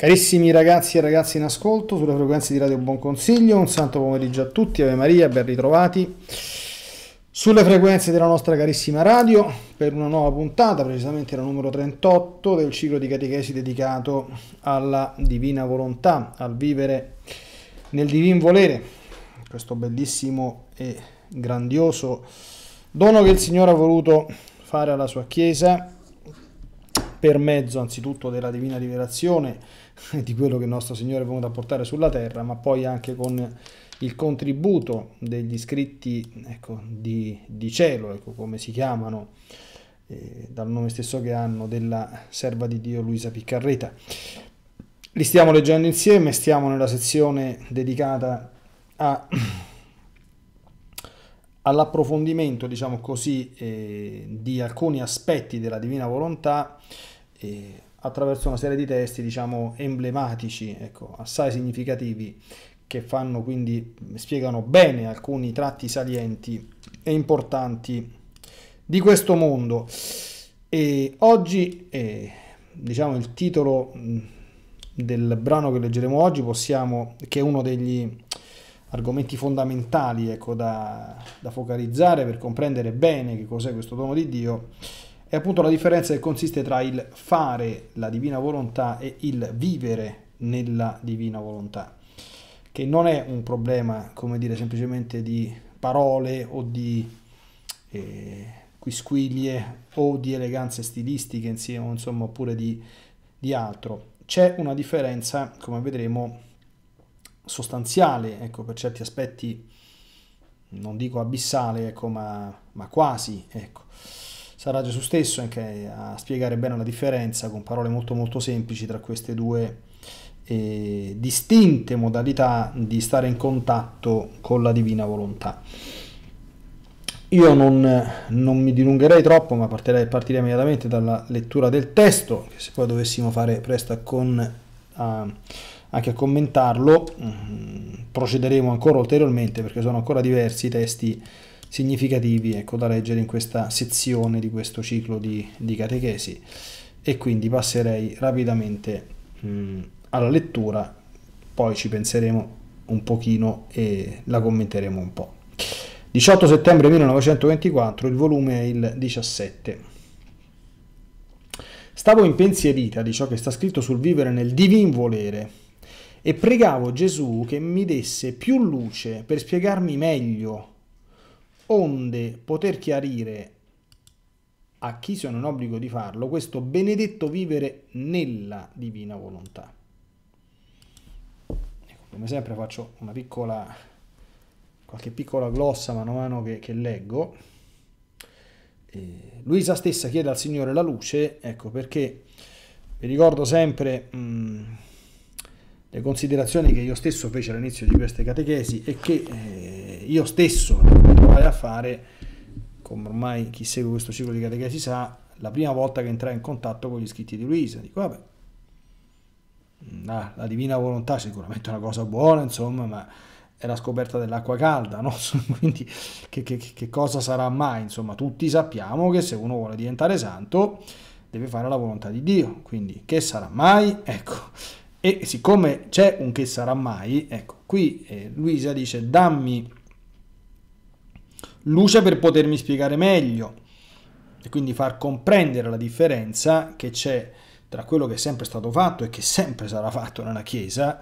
Carissimi ragazzi e ragazze in ascolto sulle frequenze di Radio Buon Consiglio, un santo pomeriggio a tutti, Ave Maria, ben ritrovati sulle frequenze della nostra carissima radio per una nuova puntata, precisamente la numero 38 del ciclo di catechesi dedicato alla divina volontà, al vivere nel divin volere, questo bellissimo e grandioso dono che il Signore ha voluto fare alla sua Chiesa per mezzo anzitutto della divina rivelazione di quello che il nostro Signore è venuto a portare sulla terra, ma poi anche con il contributo degli scritti ecco, di, di, cielo, ecco, come si chiamano eh, dal nome stesso che hanno, della serva di Dio Luisa Piccarreta. Li stiamo leggendo insieme, stiamo nella sezione dedicata a all'approfondimento, diciamo così, eh, di alcuni aspetti della divina volontà, eh, attraverso una serie di testi, diciamo, emblematici, ecco, assai significativi, che fanno quindi, spiegano bene alcuni tratti salienti e importanti di questo mondo. E oggi, eh, diciamo, il titolo mm, del brano che leggeremo oggi, possiamo, che è uno degli argomenti fondamentali ecco, da, da focalizzare per comprendere bene che cos'è questo dono di Dio, è appunto la differenza che consiste tra il fare la divina volontà e il vivere nella divina volontà, che non è un problema, come dire, semplicemente di parole o di eh, quisquiglie o di eleganze stilistiche insieme, insomma, oppure di, di altro. C'è una differenza, come vedremo, sostanziale, ecco, per certi aspetti non dico abissale, ecco, ma, ma quasi, ecco sarà Gesù stesso anche a spiegare bene la differenza con parole molto molto semplici tra queste due eh, distinte modalità di stare in contatto con la divina volontà. Io non, non mi dilungherei troppo, ma partirei, partirei, immediatamente dalla lettura del testo, che se poi dovessimo fare presto con, a, anche a commentarlo, mh, mm, procederemo ancora ulteriormente perché sono ancora diversi i testi significativi ecco, da leggere in questa sezione di questo ciclo di, di catechesi e quindi passerei rapidamente mh, mm, alla lettura, poi ci penseremo un pochino e la commenteremo un po'. 18 settembre 1924, il volume è il 17. Stavo impensierita di ciò che sta scritto sul vivere nel divin volere e pregavo Gesù che mi desse più luce per spiegarmi meglio onde poter chiarire a chi sono in obbligo di farlo questo benedetto vivere nella divina volontà. Ecco, come sempre faccio una piccola, qualche piccola glossa mano a mano che, che leggo. Eh, Luisa stessa chiede al Signore la luce, ecco perché vi ricordo sempre mh, le considerazioni che io stesso feci all'inizio di queste catechesi e che eh, io stesso vai a fare, come ormai chi segue questo ciclo di catechesi sa, la prima volta che entrai in contatto con gli scritti di Luisa. Dico, vabbè, la, la divina volontà è sicuramente una cosa buona, insomma, ma è la scoperta dell'acqua calda, no? quindi che, che, che, cosa sarà mai? Insomma, tutti sappiamo che se uno vuole diventare santo deve fare la volontà di Dio, quindi che sarà mai? Ecco, e siccome c'è un che sarà mai, ecco, qui eh, Luisa dice dammi luce per potermi spiegare meglio e quindi far comprendere la differenza che c'è tra quello che è sempre stato fatto e che sempre sarà fatto nella Chiesa,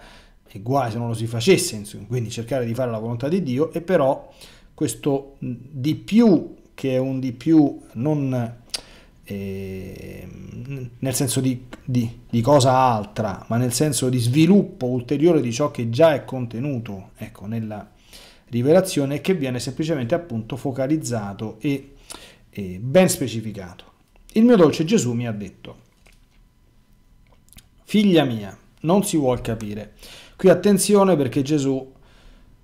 e guai se non lo si facesse, insomma, quindi cercare di fare la volontà di Dio, e però questo di più, che è un di più non eh, nel senso di, di, di, cosa altra, ma nel senso di sviluppo ulteriore di ciò che già è contenuto ecco, nella, rivelazione che viene semplicemente appunto focalizzato e, e ben specificato. Il mio dolce Gesù mi ha detto, figlia mia, non si vuol capire. Qui attenzione perché Gesù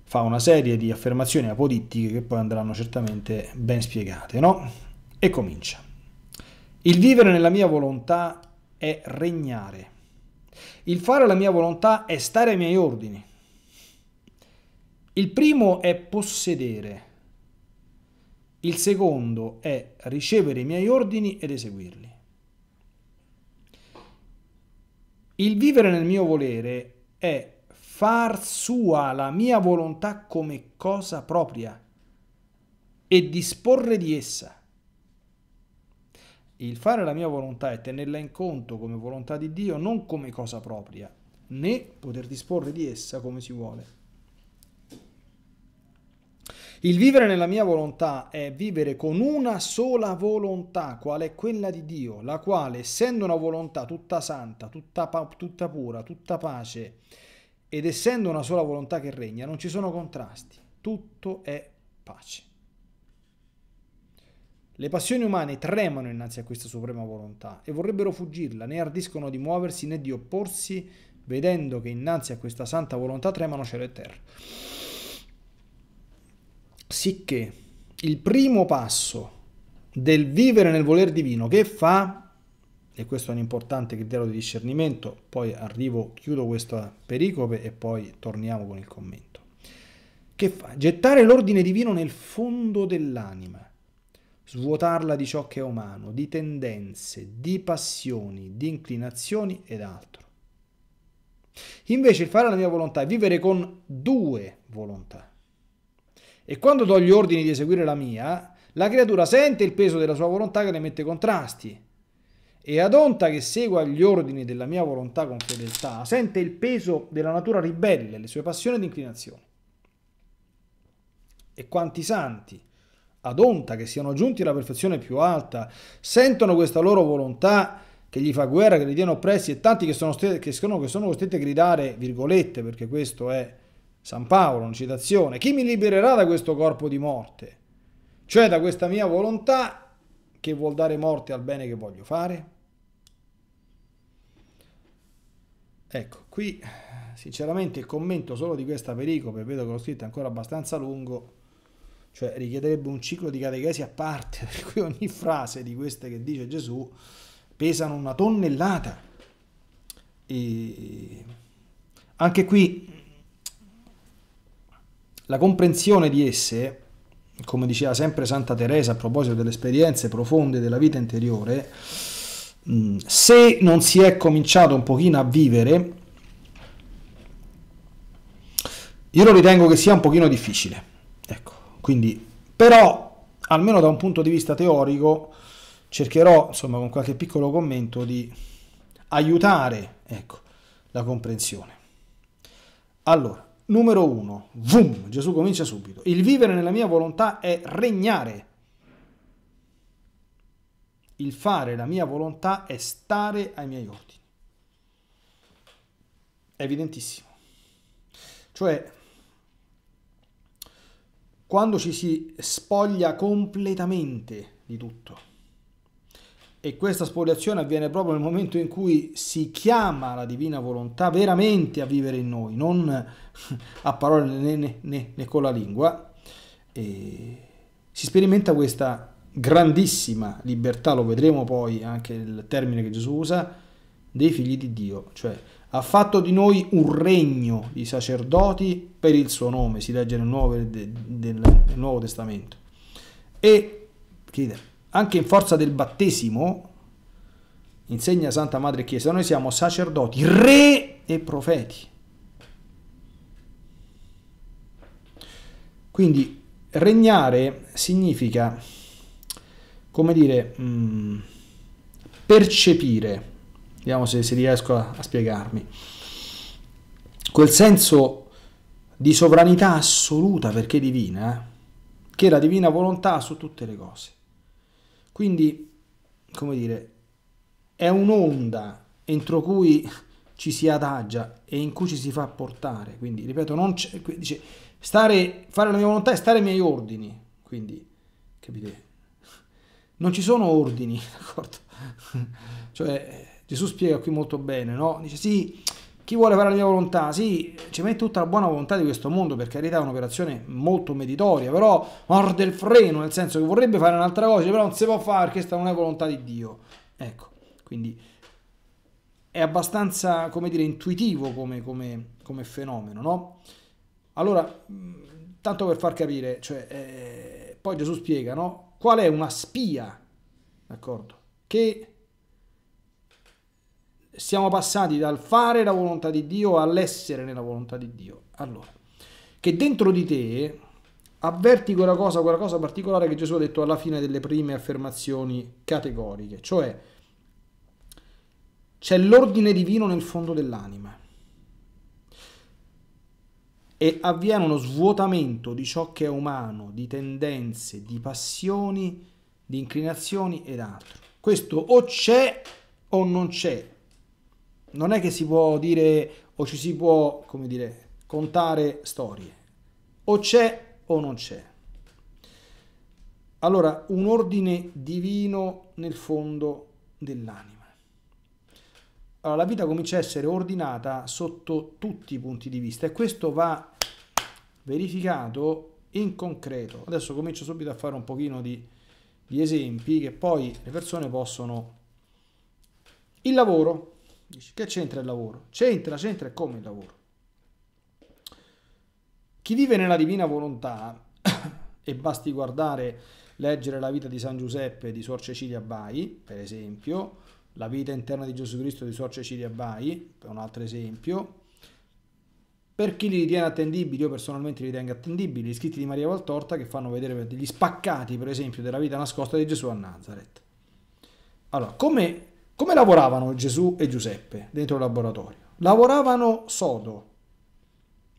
fa una serie di affermazioni apodittiche che poi andranno certamente ben spiegate, no? E comincia. Il vivere nella mia volontà è regnare. Il fare la mia volontà è stare ai miei ordini. Il primo è possedere, il secondo è ricevere i miei ordini ed eseguirli. Il vivere nel mio volere è far sua la mia volontà come cosa propria e disporre di essa. Il fare la mia volontà è tenerla in conto come volontà di Dio, non come cosa propria, né poter disporre di essa come si vuole. Il vivere nella mia volontà è vivere con una sola volontà, qual è quella di Dio, la quale, essendo una volontà tutta santa, tutta, tutta pura, tutta pace, ed essendo una sola volontà che regna, non ci sono contrasti, tutto è pace. Le passioni umane tremano innanzi a questa suprema volontà e vorrebbero fuggirla, né ardiscono di muoversi né di opporsi, vedendo che innanzi a questa santa volontà tremano cielo e terra. Sicché il primo passo del vivere nel voler divino che fa, e questo è un importante criterio di discernimento, poi arrivo, chiudo questa pericope e poi torniamo con il commento. Che fa? Gettare l'ordine divino nel fondo dell'anima, svuotarla di ciò che è umano, di tendenze, di passioni, di inclinazioni ed altro. Invece il fare la mia volontà è vivere con due volontà e quando do gli ordini di eseguire la mia, la creatura sente il peso della sua volontà che ne mette contrasti. E adonta che segua gli ordini della mia volontà con fedeltà, sente il peso della natura ribelle, le sue passioni ed inclinazioni. E quanti santi, adonta che siano giunti alla perfezione più alta, sentono questa loro volontà che gli fa guerra, che li tiene oppressi, e tanti che sono, che sono, che sono costretti a gridare, virgolette, perché questo è San Paolo, una citazione, chi mi libererà da questo corpo di morte? Cioè da questa mia volontà che vuol dare morte al bene che voglio fare? Ecco, qui sinceramente il commento solo di questa pericope, vedo che l'ho scritto ancora abbastanza lungo, cioè richiederebbe un ciclo di catechesi a parte, per cui ogni frase di queste che dice Gesù pesano una tonnellata. E anche qui la comprensione di esse, come diceva sempre Santa Teresa a proposito delle esperienze profonde della vita interiore, mm, se non si è cominciato un pochino a vivere, io lo ritengo che sia un pochino difficile. Ecco, quindi, però, almeno da un punto di vista teorico, cercherò, insomma, con qualche piccolo commento di aiutare, ecco, la comprensione. Allora, numero uno, Vum, Gesù comincia subito. Il vivere nella mia volontà è regnare. Il fare la mia volontà è stare ai miei ordini. È evidentissimo. Cioè, quando ci si spoglia completamente di tutto, e questa spoliazione avviene proprio nel momento in cui si chiama la divina volontà veramente a vivere in noi, non a parole né, né, né, né con la lingua, e si sperimenta questa grandissima libertà, lo vedremo poi anche il termine che Gesù usa, dei figli di Dio, cioè ha fatto di noi un regno di sacerdoti per il suo nome, si legge nel Nuovo, nel Nuovo Testamento. E chiede, anche in forza del battesimo, insegna Santa Madre Chiesa, noi siamo sacerdoti, re e profeti. Quindi regnare significa, come dire, mm, percepire, vediamo se, se riesco a, a spiegarmi, quel senso di sovranità assoluta perché divina, eh, che è la divina volontà su tutte le cose. Quindi, come dire, è un'onda entro cui ci si adagia e in cui ci si fa portare. Quindi, ripeto, non c'è, dice, stare, fare la mia volontà è stare ai miei ordini. Quindi, capite? Non ci sono ordini, d'accordo? cioè, Gesù spiega qui molto bene, no? Dice, sì, chi vuole fare la mia volontà? Sì, ci mette tutta la buona volontà di questo mondo, per carità è un'operazione molto meritoria, però morde il freno, nel senso che vorrebbe fare un'altra cosa, però non si può fare perché questa non è volontà di Dio. Ecco, quindi è abbastanza, come dire, intuitivo come, come, come fenomeno, no? Allora, tanto per far capire, cioè, eh, poi Gesù spiega, no? Qual è una spia, d'accordo? Che siamo passati dal fare la volontà di Dio all'essere nella volontà di Dio. Allora, che dentro di te avverti quella cosa, quella cosa particolare che Gesù ha detto alla fine delle prime affermazioni categoriche, cioè c'è l'ordine divino nel fondo dell'anima e avviene uno svuotamento di ciò che è umano, di tendenze, di passioni, di inclinazioni ed altro. Questo o c'è o non c'è, non è che si può dire o ci si può, come dire, contare storie. O c'è o non c'è. Allora, un ordine divino nel fondo dell'anima. Allora, la vita comincia a essere ordinata sotto tutti i punti di vista e questo va verificato in concreto. Adesso comincio subito a fare un pochino di, di esempi che poi le persone possono... Il lavoro, Dici, che c'entra il lavoro? C'entra, c'entra come il lavoro. Chi vive nella divina volontà, e basti guardare, leggere la vita di San Giuseppe di Suor Cecilia Bai, per esempio, la vita interna di Gesù Cristo di Suor Cecilia Bai, per un altro esempio, per chi li ritiene attendibili, io personalmente li ritengo attendibili, gli scritti di Maria Valtorta che fanno vedere degli spaccati, per esempio, della vita nascosta di Gesù a Nazareth. Allora, come come lavoravano Gesù e Giuseppe dentro il laboratorio? Lavoravano sodo,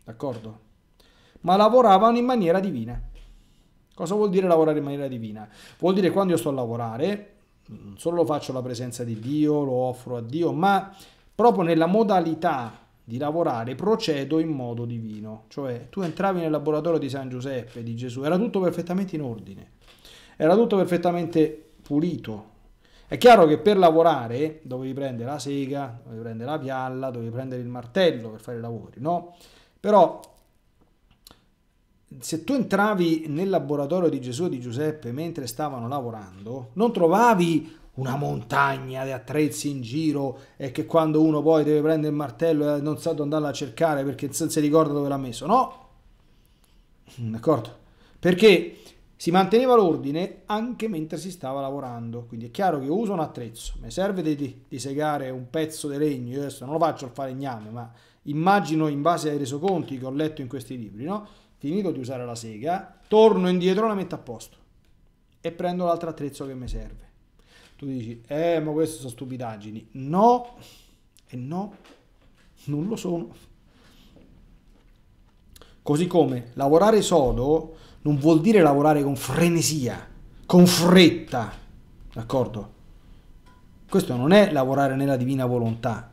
d'accordo? Ma lavoravano in maniera divina. Cosa vuol dire lavorare in maniera divina? Vuol dire quando io sto a lavorare, non solo faccio la presenza di Dio, lo offro a Dio, ma proprio nella modalità di lavorare procedo in modo divino. Cioè, tu entravi nel laboratorio di San Giuseppe, di Gesù, era tutto perfettamente in ordine, era tutto perfettamente pulito, è chiaro che per lavorare dovevi prendere la sega, dovevi prendere la pialla, dovevi prendere il martello per fare i lavori, no? Però se tu entravi nel laboratorio di Gesù e di Giuseppe mentre stavano lavorando, non trovavi una montagna di attrezzi in giro e che quando uno poi deve prendere il martello non sa dove andarla a cercare perché non si ricorda dove l'ha messo. No, d'accordo? Perché si manteneva l'ordine anche mentre si stava lavorando, quindi è chiaro che uso un attrezzo, mi serve di, di segare un pezzo di legno, io adesso non lo faccio al falegname, ma immagino in base ai resoconti che ho letto in questi libri, no? finito di usare la sega, torno indietro, la metto a posto e prendo l'altro attrezzo che mi serve. Tu dici, eh, ma queste sono stupidaggini. No, e no, non lo sono. Così come lavorare sodo non vuol dire lavorare con frenesia, con fretta, d'accordo? Questo non è lavorare nella divina volontà.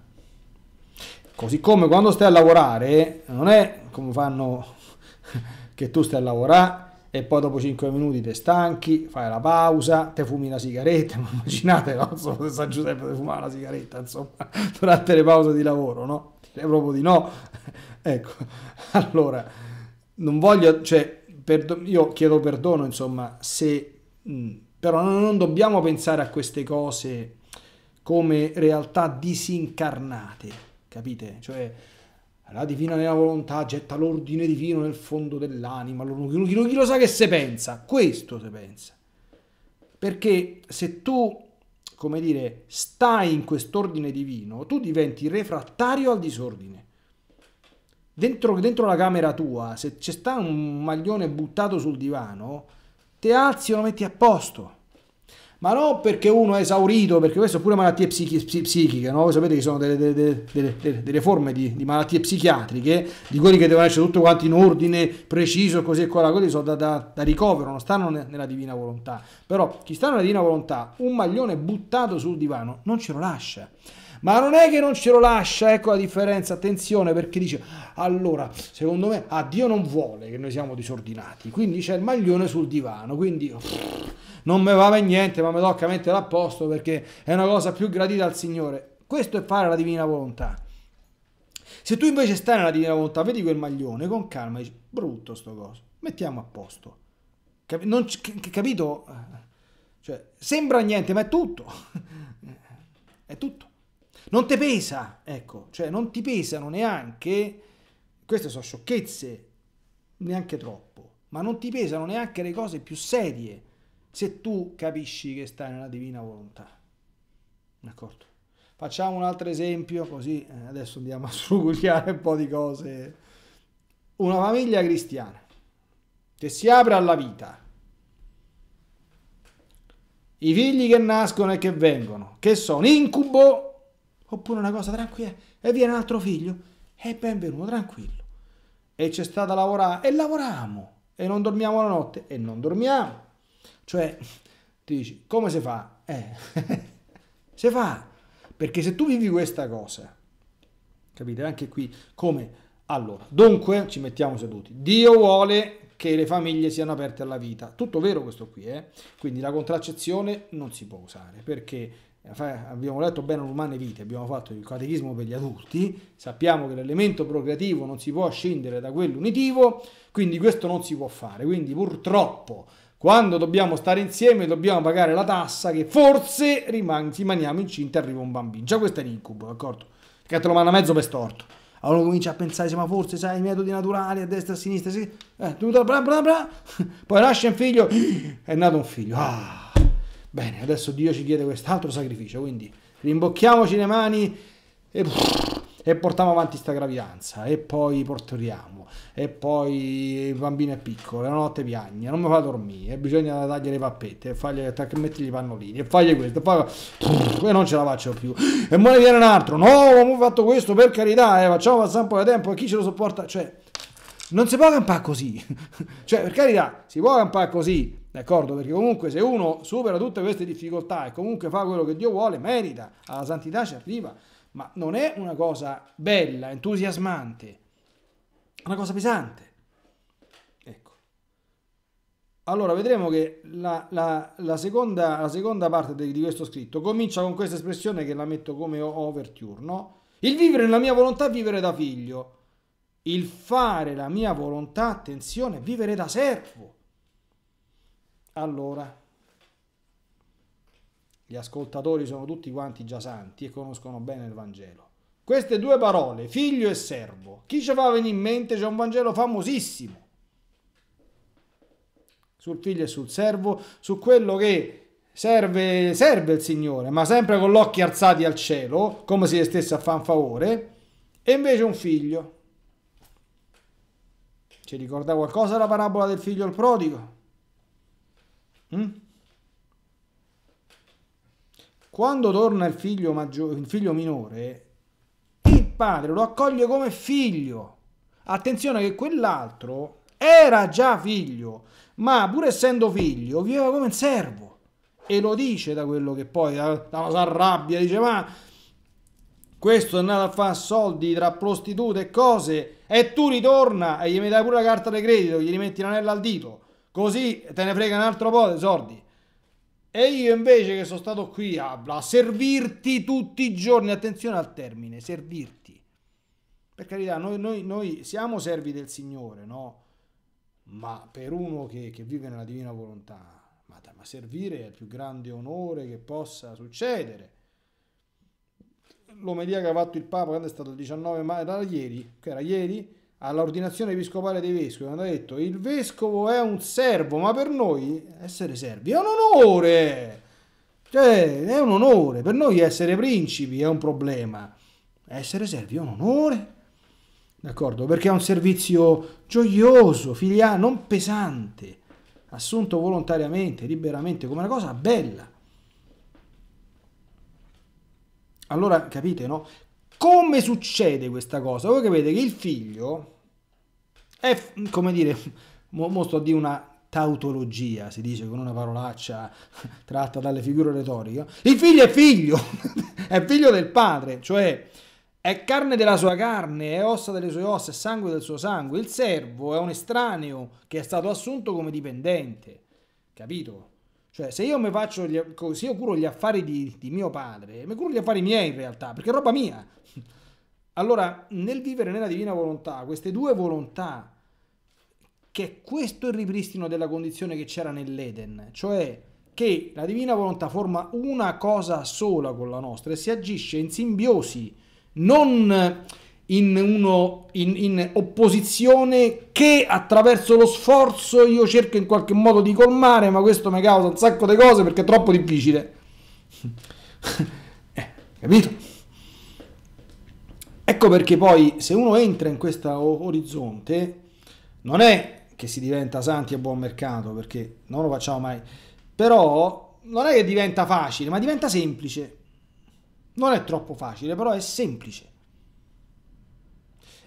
Così come quando stai a lavorare, non è come fanno che tu stai a lavorare e poi dopo 5 minuti ti stanchi, fai la pausa, te fumi una sigaretta, immaginate non so se San Giuseppe fumava la sigaretta, insomma, durante le pause di lavoro, no? Direi proprio di no. ecco, allora, non voglio, cioè, perdo- io chiedo perdono, insomma, se... Mh, però non, dobbiamo pensare a queste cose come realtà disincarnate, capite? Cioè, la divina nella volontà getta l'ordine divino nel fondo dell'anima, chi lo, chi lo sa che se pensa, questo se pensa. Perché se tu, come dire, stai in quest'ordine divino, tu diventi refrattario al disordine dentro, dentro la camera tua, se c'è sta un maglione buttato sul divano, te alzi e lo metti a posto. Ma non perché uno è esaurito, perché questo è pure malattie psichi, psi, psichiche, no? Voi sapete che sono delle, delle, delle, delle forme di, di, malattie psichiatriche, di quelli che devono essere tutto quanto in ordine, preciso, così e quella, quelli sono da, da, da, ricovero, non stanno nella divina volontà. Però chi sta nella divina volontà, un maglione buttato sul divano, non ce lo lascia ma non è che non ce lo lascia, ecco la differenza, attenzione perché dice allora secondo me a ah, Dio non vuole che noi siamo disordinati, quindi c'è il maglione sul divano, quindi non mi va per niente ma mi tocca mettere a posto perché è una cosa più gradita al Signore, questo è fare la divina volontà. Se tu invece stai nella divina volontà, vedi quel maglione con calma, dici brutto sto coso, mettiamo a posto. Cap- non, c- capito? Cioè, sembra niente, ma è tutto. è tutto non te pesa, ecco, cioè non ti pesano neanche, queste sono sciocchezze, neanche troppo, ma non ti pesano neanche le cose più serie se tu capisci che stai nella divina volontà. D'accordo? Facciamo un altro esempio, così eh, adesso andiamo a sfrugugliare un po' di cose. Una famiglia cristiana che si apre alla vita. I figli che nascono e che vengono, che sono incubo oppure una cosa tranquilla, e viene un altro figlio, e benvenuto, tranquillo. E c'è stata lavorare, e lavoriamo, e non dormiamo la notte, e non dormiamo. Cioè, ti dici, come si fa? Eh, si fa, perché se tu vivi questa cosa, capite, anche qui, come... Allora, dunque, ci mettiamo seduti. Dio vuole che le famiglie siano aperte alla vita. Tutto vero questo qui, eh? Quindi la contraccezione non si può usare perché eh, abbiamo letto bene Umane Vite, abbiamo fatto il catechismo per gli adulti, sappiamo che l'elemento procreativo non si può scindere da quello unitivo, quindi questo non si può fare. Quindi purtroppo quando dobbiamo stare insieme dobbiamo pagare la tassa che forse riman- rimaniamo incinti e arriva un bambino. Già questo è l'incubo, d'accordo? Perché te lo manda mezzo per storto. Allora comincia a pensare, ma forse sai i metodi naturali a destra e a sinistra, sì. Eh, bla bla bla. Poi nasce un figlio, è nato un figlio. Ah! Bene, adesso Dio ci chiede quest'altro sacrificio, quindi rimbocchiamoci le mani e, e portiamo avanti questa gravidanza, e poi portoriamo, e poi il bambino è piccolo, la notte piagna, non mi fa dormire, e bisogna tagliare le pappette, e fargli, mettergli i pannolini, e fargli questo, poi e non ce la faccio più, e ora viene un altro, no, ho fatto questo, per carità, eh, facciamo passare un po' di tempo, e chi ce lo sopporta, cioè... Non si può campare così, cioè per carità, si può campare così, D'accordo? Perché comunque se uno supera tutte queste difficoltà e comunque fa quello che Dio vuole, merita, alla santità ci arriva, ma non è una cosa bella, entusiasmante, è una cosa pesante. Ecco. Allora vedremo che la, la, la, seconda, la seconda, parte di, di, questo scritto comincia con questa espressione che la metto come overture, no? Il vivere nella mia volontà è vivere da figlio. Il fare la mia volontà, attenzione, è vivere da servo. Allora, gli ascoltatori sono tutti quanti già santi e conoscono bene il Vangelo. Queste due parole, figlio e servo, chi ci fa venire in mente c'è un Vangelo famosissimo sul figlio e sul servo, su quello che serve, serve il Signore, ma sempre con gli occhi alzati al cielo, come se stesse a fare un favore, e invece un figlio. Ci ricorda qualcosa la parabola del figlio il prodigo? Mm? Quando torna il figlio, maggiore, il figlio minore, il padre lo accoglie come figlio. Attenzione che quell'altro era già figlio, ma pur essendo figlio viveva come un servo. E lo dice da quello che poi eh, da, sua rabbia, dice ma questo è andato a fare soldi tra prostitute e cose e tu ritorna e gli metti pure la carta di credito, gli rimetti l'anello al dito. Così te ne frega un altro po' di soldi. E io invece che sono stato qui a, a servirti tutti i giorni, attenzione al termine, servirti. Per carità, noi, noi, noi siamo servi del Signore, no? Ma per uno che, che vive nella divina volontà, ma, ma servire è il più grande onore che possa succedere l'omelia che ha fatto il Papa, quando è stato il 19 maggio, era ieri, che era ieri, all'ordinazione episcopale dei vescovi hanno detto il vescovo è un servo, ma per noi essere servi è un onore. Cioè, è un onore. Per noi essere principi è un problema. Essere servi è un onore. D'accordo? Perché è un servizio gioioso, filiale, non pesante, assunto volontariamente, liberamente, come una cosa bella. Allora capite, no? Come succede questa cosa? Voi capite che il figlio è, come dire, mo, mo di una tautologia, si dice con una parolaccia tratta dalle figure retoriche, il figlio è figlio, è figlio del padre, cioè è carne della sua carne, è ossa delle sue ossa, è sangue del suo sangue, il servo è un estraneo che è stato assunto come dipendente, capito? Cioè, se io mi faccio, gli, se io curo gli affari di, di mio padre, mi curo gli affari miei in realtà, perché è roba mia. Allora, nel vivere nella divina volontà, queste due volontà, che è questo il ripristino della condizione che c'era nell'Eden, cioè che la divina volontà forma una cosa sola con la nostra e si agisce in simbiosi, non in, uno, in, in, opposizione che attraverso lo sforzo io cerco in qualche modo di colmare, ma questo mi causa un sacco di cose perché è troppo difficile. eh, capito? Ecco perché poi se uno entra in questo orizzonte, non è che si diventa santi a buon mercato, perché non lo facciamo mai, però non è che diventa facile, ma diventa semplice. Non è troppo facile, però è semplice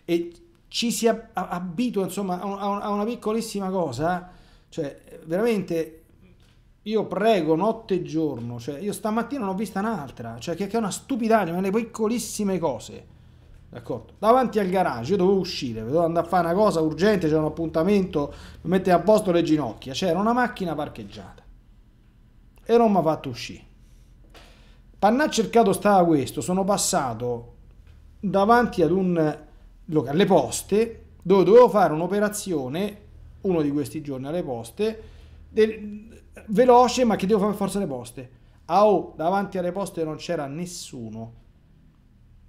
e ci si abitua insomma a una piccolissima cosa, cioè veramente io prego notte e giorno, cioè io stamattina non ho vista un'altra, cioè che, è una stupidaggine ma le piccolissime cose, d'accordo? Davanti al garage, io dovevo uscire, dovevo andare a fare una cosa urgente, c'era un appuntamento per mettere a posto le ginocchia, c'era una macchina parcheggiata e non mi ha fatto uscire. pannaccio cercato stava questo, sono passato davanti ad un alle poste dove dovevo fare un'operazione uno di questi giorni alle poste del, veloce ma che devo fare forza alle poste ah oh, davanti alle poste non c'era nessuno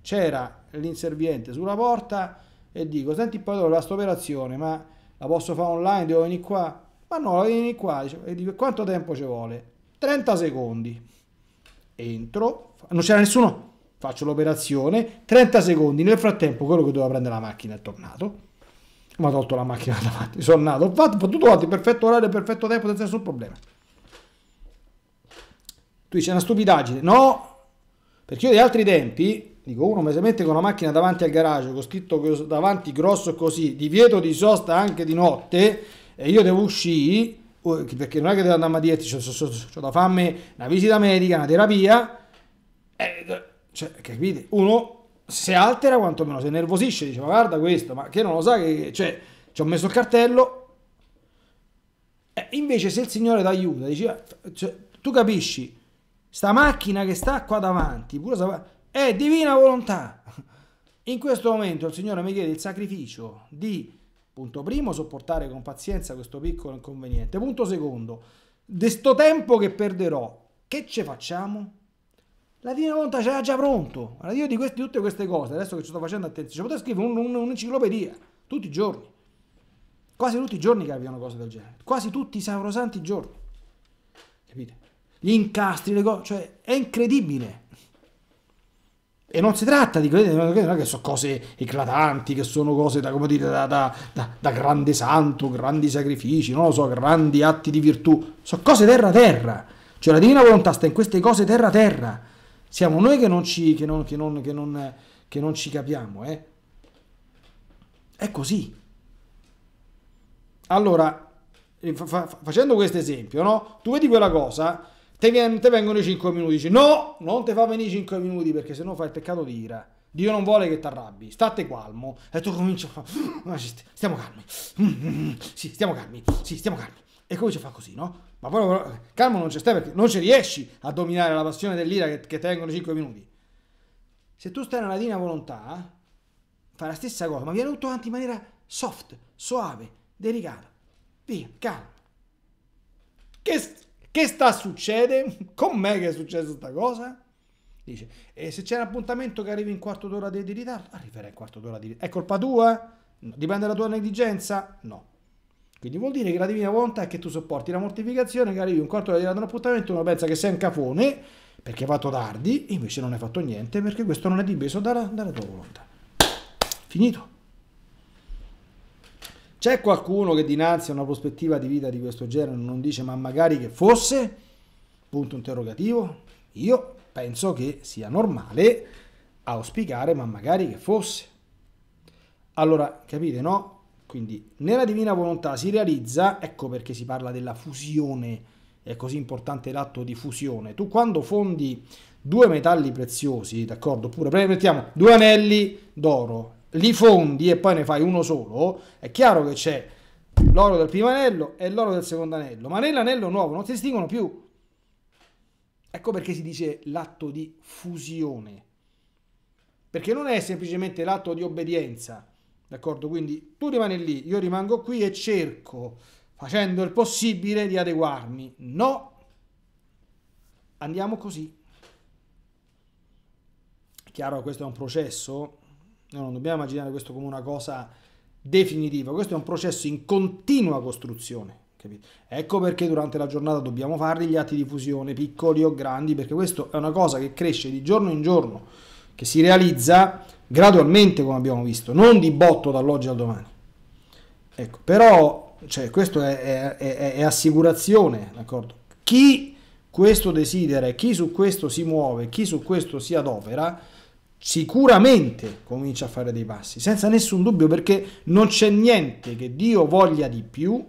c'era l'inserviente sulla porta e dico senti poi dopo questa operazione ma la posso fare online devo venire qua ma no vieni qua e dico quanto tempo ci vuole 30 secondi entro non c'era nessuno faccio l'operazione, 30 secondi, nel frattempo quello che doveva prendere la macchina è tornato, mi ha tolto la macchina davanti, sono nato, ho fatto, fatto tutto avanti, perfetto orario, perfetto tempo, senza nessun problema. Tu dici, è una stupidaggine, no, perché io di altri tempi, dico uno, mi si mette con la macchina davanti al garage, con scritto davanti grosso così, divieto di sosta anche di notte, e io devo uscire, perché non è che devo andare a dirti, ho da farmi una visita medica, una terapia, e... eh, cioè, capite? Uno si altera quantomeno, si nervosisce, dice ma guarda questo, ma che non lo sa che... Cioè, ci ho messo il cartello. Eh, invece se il Signore ti aiuta, dice, ah, cioè, tu capisci, sta macchina che sta qua davanti, pure sa, è divina volontà. In questo momento il Signore mi chiede il sacrificio di, punto primo, sopportare con pazienza questo piccolo inconveniente. Punto secondo, di sto tempo che perderò, che ci facciamo? La Divina Volontà c'era già pronto. Allora io di, queste, tutte queste cose, adesso che ci sto facendo attenzione, ci potrei scrivere un, un, un'enciclopedia, tutti i giorni. Quasi tutti i giorni che avviano cose del genere. Quasi tutti i sacrosanti giorni. Capite? Gli incastri, le cose, cioè è incredibile. E non si tratta di credere, non è che sono cose eclatanti, che sono cose da, come dire, da, da, da, da grande santo, grandi sacrifici, non lo so, grandi atti di virtù. Sono cose terra-terra. Cioè la divina volontà sta in queste cose terra-terra siamo noi che non ci, che non, che non, che non, che non ci capiamo, eh? È così. Allora, fa, fa, facendo questo esempio, no? Tu vedi quella cosa, te, te vengono i 5 minuti, dici no, non ti fa venire i 5 minuti perché sennò fai il peccato di ira. Dio non vuole che ti arrabbi, state calmo. E tu cominci a fare, stiamo calmi, sì, stiamo calmi, sì, stiamo calmi. E comincia a fare così, no? Ma poi Calmo non c'è stai perché non ci riesci a dominare la passione dell'ira che, che tengono 5 minuti. Se tu stai nella linea volontà, fai la stessa cosa, ma viene tutto avanti in maniera soft, soave, delicata. Via, calma. Che, che sta succedendo? Con me che è successa questa cosa? Dice, e se c'è un appuntamento che arrivi in quarto d'ora di, di ritardo, arriverai in quarto d'ora di ritardo. È colpa tua? Dipende dalla tua negligenza? No. Quindi vuol dire che la divina volontà è che tu sopporti la mortificazione, che arrivi un quarto d'ora di là dall'appuntamento, uno pensa che sei un cafone perché hai fatto tardi, invece non hai fatto niente perché questo non è dipeso dalla, dalla tua volontà. Finito. C'è qualcuno che dinanzi a una prospettiva di vita di questo genere non dice ma magari che fosse? Punto interrogativo. Io penso che sia normale auspicare ma magari che fosse. Allora, capite, no? Quindi nella divina volontà si realizza, ecco perché si parla della fusione, è così importante l'atto di fusione. Tu quando fondi due metalli preziosi, d'accordo? Oppure mettiamo due anelli d'oro, li fondi e poi ne fai uno solo, è chiaro che c'è l'oro del primo anello e l'oro del secondo anello, ma nell'anello nuovo non si distinguono più. Ecco perché si dice l'atto di fusione, perché non è semplicemente l'atto di obbedienza, D'accordo? Quindi tu rimani lì, io rimango qui e cerco, facendo il possibile, di adeguarmi. No, andiamo così. Chiaro, questo è un processo, noi non dobbiamo immaginare questo come una cosa definitiva, questo è un processo in continua costruzione. Capito? Ecco perché durante la giornata dobbiamo fare gli atti di fusione, piccoli o grandi, perché questo è una cosa che cresce di giorno in giorno, che si realizza gradualmente come abbiamo visto, non di botto dall'oggi al domani. Ecco, però cioè, questo è, è, è assicurazione, d'accordo? Chi questo desidera, chi su questo si muove, chi su questo si adopera, sicuramente comincia a fare dei passi, senza nessun dubbio, perché non c'è niente che Dio voglia di più,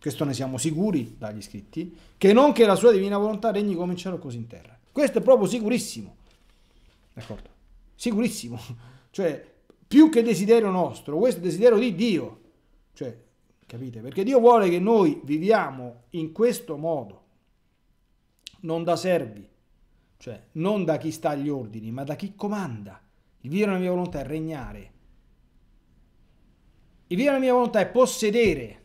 questo ne siamo sicuri dagli scritti, che non che la sua divina volontà regni come in cielo così in terra. Questo è proprio sicurissimo. D'accordo? Sicurissimo. Cioè, più che desiderio nostro, questo è desiderio di Dio. Cioè, capite? Perché Dio vuole che noi viviamo in questo modo, non da servi, cioè non da chi sta agli ordini, ma da chi comanda. Il vivere nella mia volontà è regnare. Il vivere nella mia volontà è possedere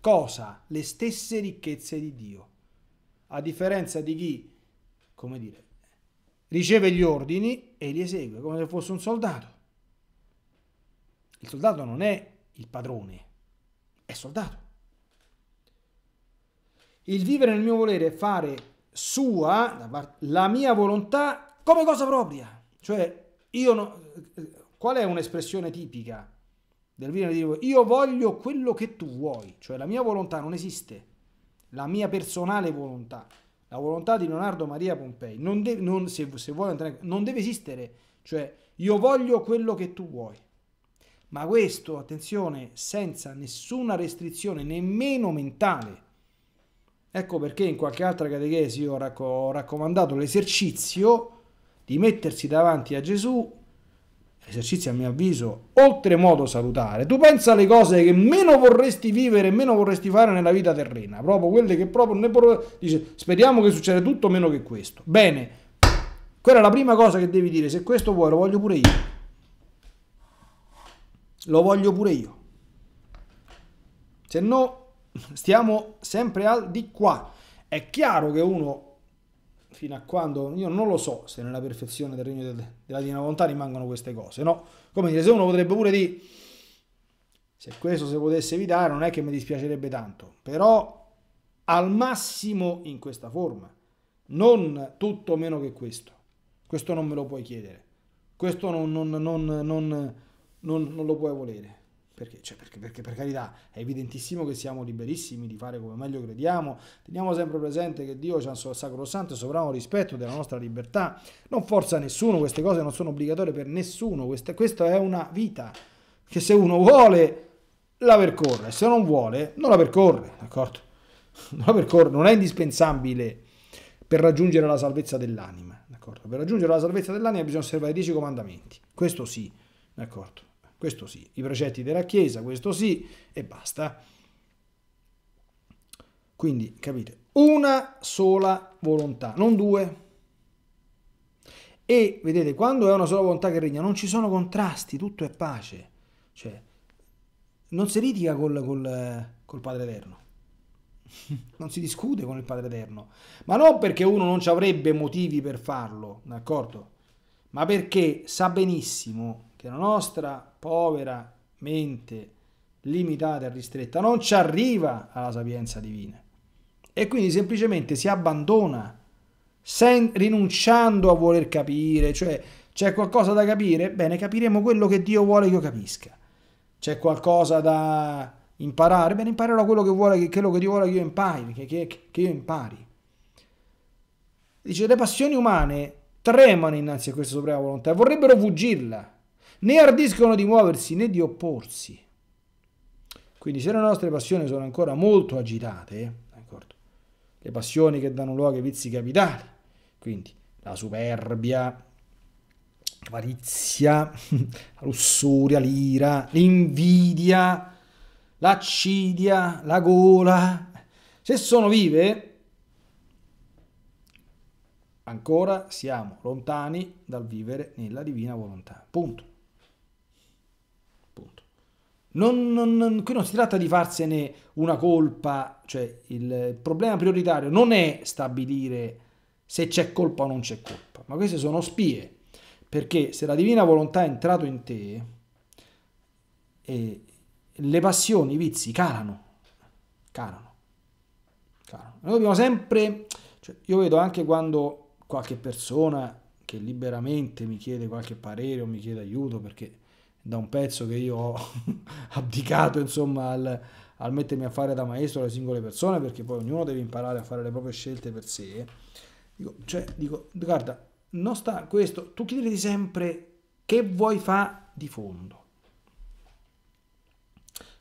cosa? Le stesse ricchezze di Dio. A differenza di chi, come dire, riceve gli ordini e li esegue come se fosse un soldato. Il soldato non è il padrone, è soldato. Il vivere nel mio volere, è fare sua la mia volontà come cosa propria. Cioè, io no, qual è un'espressione tipica del vivere nel Io voglio quello che tu vuoi, cioè la mia volontà non esiste, la mia personale volontà la volontà di Leonardo Maria Pompei non deve, non, se, se vuole entrare, non deve esistere, cioè io voglio quello che tu vuoi. Ma questo, attenzione, senza nessuna restrizione, nemmeno mentale. Ecco perché in qualche altra catechesi io ho raccomandato l'esercizio di mettersi davanti a Gesù esercizio a mio avviso oltremodo salutare. Tu pensa alle cose che meno vorresti vivere, meno vorresti fare nella vita terrena, proprio quelle che proprio ne por... dice speriamo che succeda tutto meno che questo. Bene, quella è la prima cosa che devi dire, se questo vuoi lo voglio pure io. Lo voglio pure io. Se no stiamo sempre al di qua. È chiaro che uno fino a quando, io non lo so se nella perfezione del regno del, della divina volontà rimangono queste cose, no? Come dire, se uno potrebbe pure dire, se questo si potesse evitare non è che mi dispiacerebbe tanto, però al massimo in questa forma, non tutto meno che questo, questo non me lo puoi chiedere, questo non, non, non, non lo puoi volere. Perché, cioè, perché, perché, per carità è evidentissimo che siamo liberissimi di fare come meglio crediamo, teniamo sempre presente che Dio ci ha un sacrosanto e sovrano rispetto della nostra libertà, non forza nessuno, queste cose non sono obbligatorie per nessuno, questa, questa è una vita che se uno vuole la percorre, se non vuole non la percorre, d'accordo? Non la percorre, non è indispensabile per raggiungere la salvezza dell'anima, d'accordo? Per raggiungere la salvezza dell'anima bisogna osservare i dieci comandamenti, questo sì, d'accordo? questo sì, i precetti della Chiesa, questo sì, e basta. Quindi, capite, una sola volontà, non due. E vedete, quando è una sola volontà che regna, non ci sono contrasti, tutto è pace. Cioè, non si litiga col, col, col Padre Eterno. non si discute con il Padre Eterno. Ma non perché uno non ci avrebbe motivi per farlo, d'accordo? Ma perché sa benissimo che la nostra povera mente limitata e ristretta non ci arriva alla sapienza divina e quindi semplicemente si abbandona sen- rinunciando a voler capire, cioè c'è qualcosa da capire? Bene, capiremo quello che Dio vuole che io capisca. C'è qualcosa da imparare? Bene, imparerò quello che, vuole, che, quello che Dio vuole che io impari. Che, che io impari. Dice, le passioni umane tremano innanzi a questa suprema volontà e vorrebbero fuggirla né ardiscono di muoversi né di opporsi. Quindi se le nostre passioni sono ancora molto agitate, le passioni che danno luogo ai vizi capitali, quindi la superbia, l'avarizia, la lussuria, l'ira, l'invidia, l'accidia, la gola, se sono vive, ancora siamo lontani dal vivere nella divina volontà. Punto. Non, non, non, qui non si tratta di farsene una colpa, cioè il problema prioritario non è stabilire se c'è colpa o non c'è colpa, ma queste sono spie, perché se la divina volontà è entrata in te, eh, le passioni, i vizi calano, calano, calano. Noi dobbiamo sempre, cioè io vedo anche quando qualche persona che liberamente mi chiede qualche parere o mi chiede aiuto perché da un pezzo che io ho abdicato insomma al, al mettermi a fare da maestro alle singole persone perché poi ognuno deve imparare a fare le proprie scelte per sé dico, cioè, dico guarda non sta questo tu chiediti sempre che vuoi fare di fondo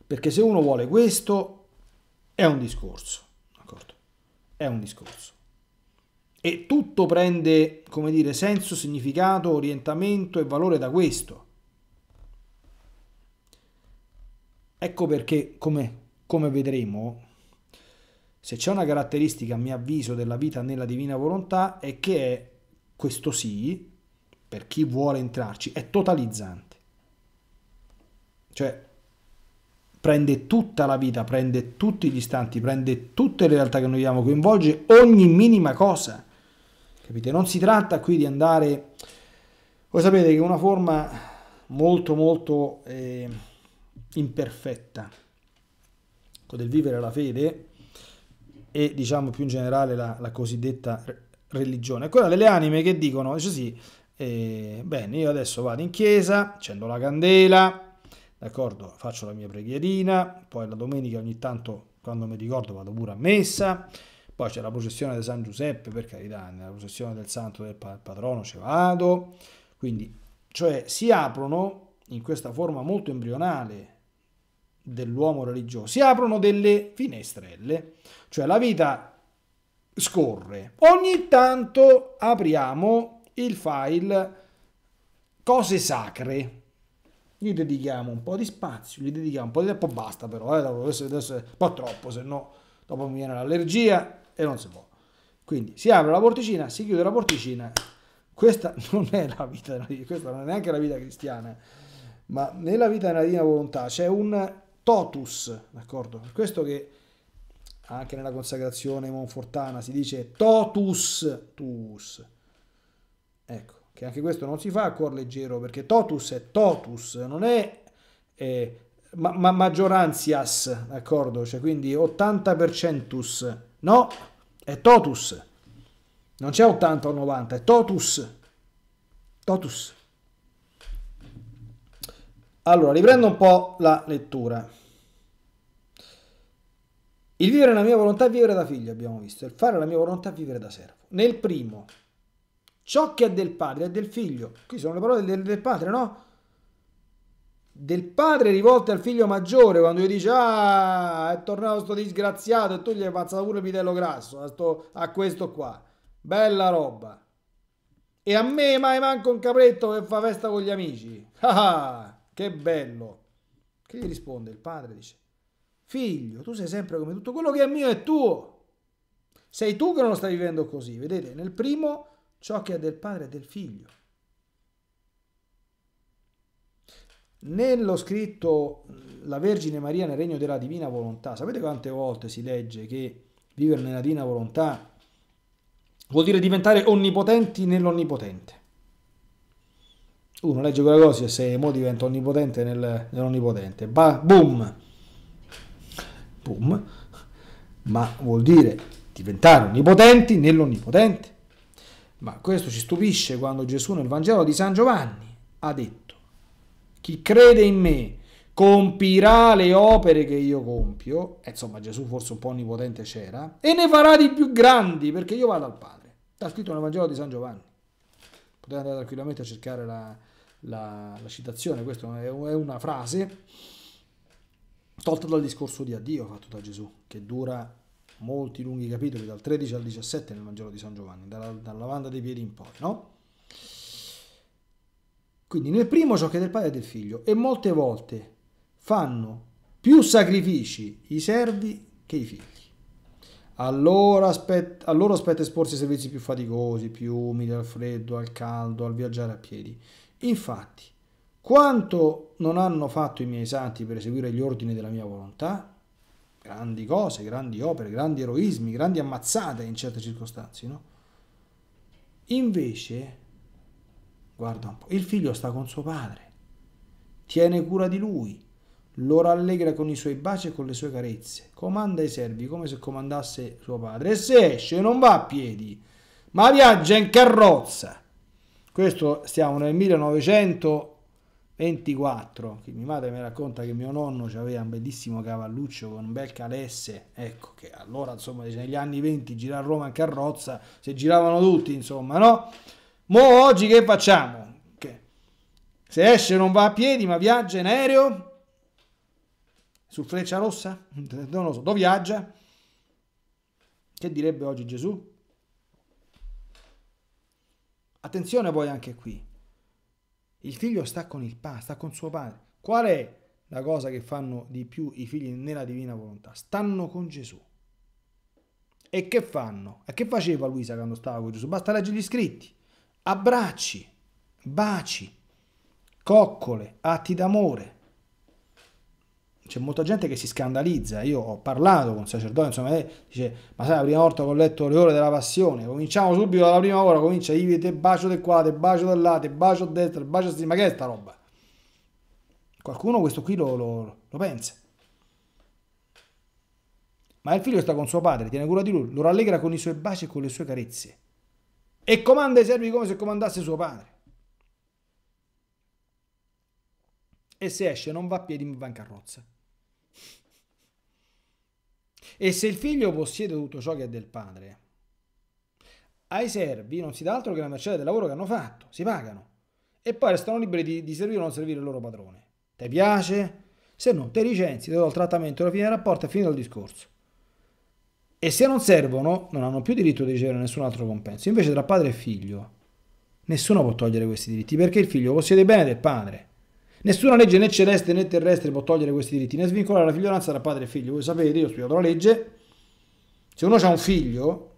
perché se uno vuole questo è un discorso d'accordo è un discorso e tutto prende come dire senso significato orientamento e valore da questo Ecco perché, come, come vedremo, se c'è una caratteristica, a mio avviso, della vita nella divina volontà, è che è questo sì, per chi vuole entrarci, è totalizzante. Cioè, prende tutta la vita, prende tutti gli istanti, prende tutte le realtà che noi abbiamo, coinvolge ogni minima cosa. Capite? Non si tratta qui di andare... Voi sapete che una forma molto molto... Eh imperfetta. Ecco, del vivere la fede e diciamo più in generale la, la cosiddetta religione, quella ecco, delle anime che dicono, dice sì, eh, bene, io adesso vado in chiesa, accendo la candela, d'accordo, faccio la mia preghierina, poi la domenica ogni tanto, quando mi ricordo, vado pure a messa, poi c'è la processione di San Giuseppe, per carità, nella processione del santo del patrono ci vado, quindi, cioè, si aprono in questa forma molto embrionale dell'uomo religioso, si aprono delle finestrelle, cioè la vita scorre. Ogni tanto apriamo il file cose sacre. Gli dedichiamo un po' di spazio, gli dedichiamo un po' di tempo, basta però, eh, adesso, adesso è un po' troppo, se no dopo mi viene l'allergia e non si può. Quindi si apre la porticina, si chiude la porticina. Questa non è la vita, questa non è neanche la vita cristiana, ma nella vita della divina volontà c'è un totus, d'accordo? Per questo che anche nella consacrazione monfortana si dice totus tus. Ecco, che anche questo non si fa a cuor leggero, perché totus è totus, non è eh, ma, ma, maggioranzias, d'accordo? Cioè quindi 80%, no, è totus. Non c'è 80 o 90, è totus. Totus. Allora, riprendo un po' la lettura. Il vivere la mia volontà è vivere da figlio, abbiamo visto. Il fare la mia volontà è vivere da servo. Nel primo, ciò che è del padre è del figlio. Qui sono le parole del, del padre, no? Del padre rivolte al figlio maggiore quando gli dice ah è tornato sto disgraziato e tu gli hai passato pure il vitello grasso a, sto, a questo qua. Bella roba. E a me mai manco un capretto che fa festa con gli amici. Ah, ah. Che bello. Che gli risponde il padre? Dice, figlio, tu sei sempre come tutto quello che è mio è tuo. Sei tu che non lo stai vivendo così. Vedete, nel primo ciò che è del padre è del figlio. Nello scritto La Vergine Maria nel regno della divina volontà, sapete quante volte si legge che vivere nella divina volontà vuol dire diventare onnipotenti nell'onnipotente? uno legge quella cosa e se mo diventa onnipotente nel, nell'onnipotente. Ba, boom! Boom! Ma vuol dire diventare onnipotenti nell'onnipotente. Ma questo ci stupisce quando Gesù nel Vangelo di San Giovanni ha detto, chi crede in me compirà le opere che io compio, e insomma Gesù forse un po' onnipotente c'era, e ne farà di più grandi perché io vado al Padre. Sta scritto nel Vangelo di San Giovanni potete andare tranquillamente a cercare la, la, la citazione, questa è una frase tolta dal discorso di addio fatto da Gesù, che dura molti lunghi capitoli, dal 13 al 17 nel Vangelo di San Giovanni, dalla, dalla lavanda dei piedi in poi, no? Quindi nel primo ciò che è del padre e del figlio e molte volte fanno più sacrifici i servi che i figli. Allora aspet- a aspetta esporsi a servizi più faticosi, più umidi, al freddo, al caldo, al viaggiare a piedi. Infatti, quanto non hanno fatto i miei santi per eseguire gli ordini della mia volontà, grandi cose, grandi opere, grandi eroismi, grandi ammazzate in certe circostanze, no? Invece, guarda un po', il figlio sta con suo padre, tiene cura di lui, lo rallegra con i suoi baci e con le sue carezze, comanda i servi come se comandasse suo padre, e se esce non va a piedi, ma viaggia in carrozza. Questo stiamo nel 1924, Che mia madre mi racconta che mio nonno aveva un bellissimo cavalluccio con un bel calesse, ecco che allora insomma negli anni 20 girare a Roma in carrozza, se giravano tutti insomma, no? Mo oggi che facciamo? se esce non va a piedi ma viaggia in aereo? Su Freccia Rossa? Non lo so. Dove viaggia? Che direbbe oggi Gesù? Attenzione poi anche qui. Il figlio sta con il padre, sta con suo padre. Qual è la cosa che fanno di più i figli nella divina volontà? Stanno con Gesù. E che fanno? E che faceva Luisa quando stava con Gesù? Basta leggere gli scritti. Abbracci, baci, coccole, atti d'amore c'è molta gente che si scandalizza, io ho parlato con un sacerdote, insomma, lei eh, dice, ma sai la prima volta che ho letto le ore della passione, cominciamo subito dalla prima ora, comincia io te bacio da qua, te bacio da là, te bacio a destra, te bacio a sinistra, ma che è sta roba? Qualcuno questo qui lo, lo, lo pensa. Ma il figlio sta con suo padre, tiene cura di lui, lo rallegra con i suoi baci e con le sue carezze. E comanda i servi come se comandasse suo padre. E se esce non va a piedi ma va in carrozza. E se il figlio possiede tutto ciò che è del padre, ai servi non si dà altro che la mercede del lavoro che hanno fatto, si pagano e poi restano liberi di, di servire o non servire il loro padrone. Ti piace? Se non te licenzi, ti do il trattamento la fine del rapporto e finito il discorso. E se non servono, non hanno più diritto di ricevere nessun altro compenso. Invece tra padre e figlio, nessuno può togliere questi diritti perché il figlio possiede i beni del padre. Nessuna legge né celeste né terrestre può togliere questi diritti, né svincolare la figliolanza tra padre e figlio. Voi sapete, io ho studiato la legge, se uno ha un figlio,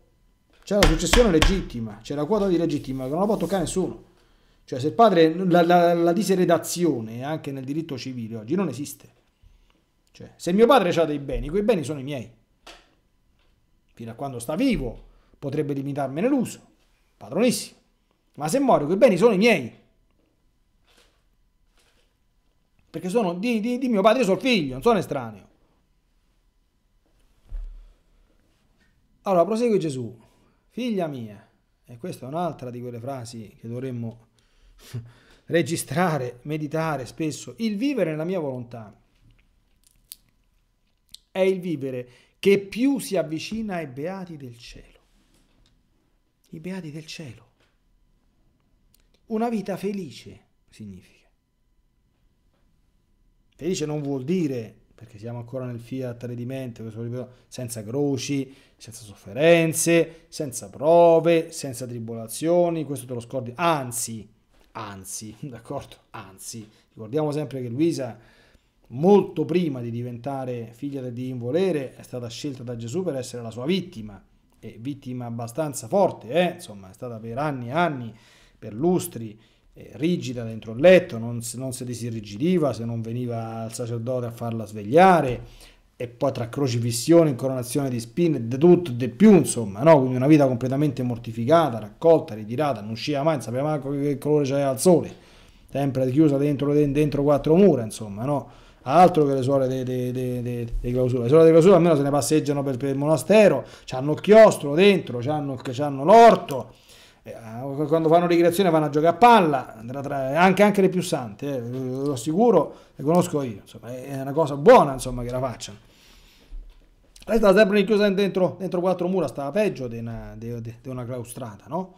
c'è la successione legittima, c'è la quota di legittima che non la può toccare nessuno. Cioè se il padre, la, la, la diseredazione anche nel diritto civile oggi non esiste. Cioè, se mio padre ha dei beni, quei beni sono i miei. Fino a quando sta vivo potrebbe limitarmene l'uso, padronissimo. Ma se muore, quei beni sono i miei. perché sono di, di, di mio padre, io sono figlio, non sono estraneo. Allora prosegue Gesù, figlia mia, e questa è un'altra di quelle frasi che dovremmo registrare, meditare spesso, il vivere nella mia volontà è il vivere che più si avvicina ai beati del cielo, i beati del cielo. Una vita felice significa. Felice non vuol dire, perché siamo ancora nel fiat redimento, senza croci, senza sofferenze, senza prove, senza tribolazioni, questo te lo scordi, anzi, anzi, d'accordo, anzi, ricordiamo sempre che Luisa molto prima di diventare figlia del Dio in volere è stata scelta da Gesù per essere la sua vittima e vittima abbastanza forte, eh? insomma è stata per anni e anni, per lustri, eh, rigida dentro il letto, non, non se disirrigidiva, se non veniva il sacerdote a farla svegliare, e poi tra crocifissione, incoronazione di spine, di tutto, di più, insomma, no? Quindi una vita completamente mortificata, raccolta, ritirata, non usciva mai, non sapeva manco che colore c'era al sole, sempre chiusa dentro, dentro quattro mura, insomma, no? altro che le suore dei, dei, clausura. Le suore dei clausura almeno se ne passeggiano per, per il monastero, hanno il chiostro dentro, hanno l'orto, eh, ah, quando fanno ricreazione vanno a giocare a palla, anche, anche le più sante, eh, lo assicuro, le conosco io, insomma, è una cosa buona insomma, che la facciano. Lei stava sempre rinchiusa dentro, dentro quattro mura, stava peggio di una, di una claustrata, no?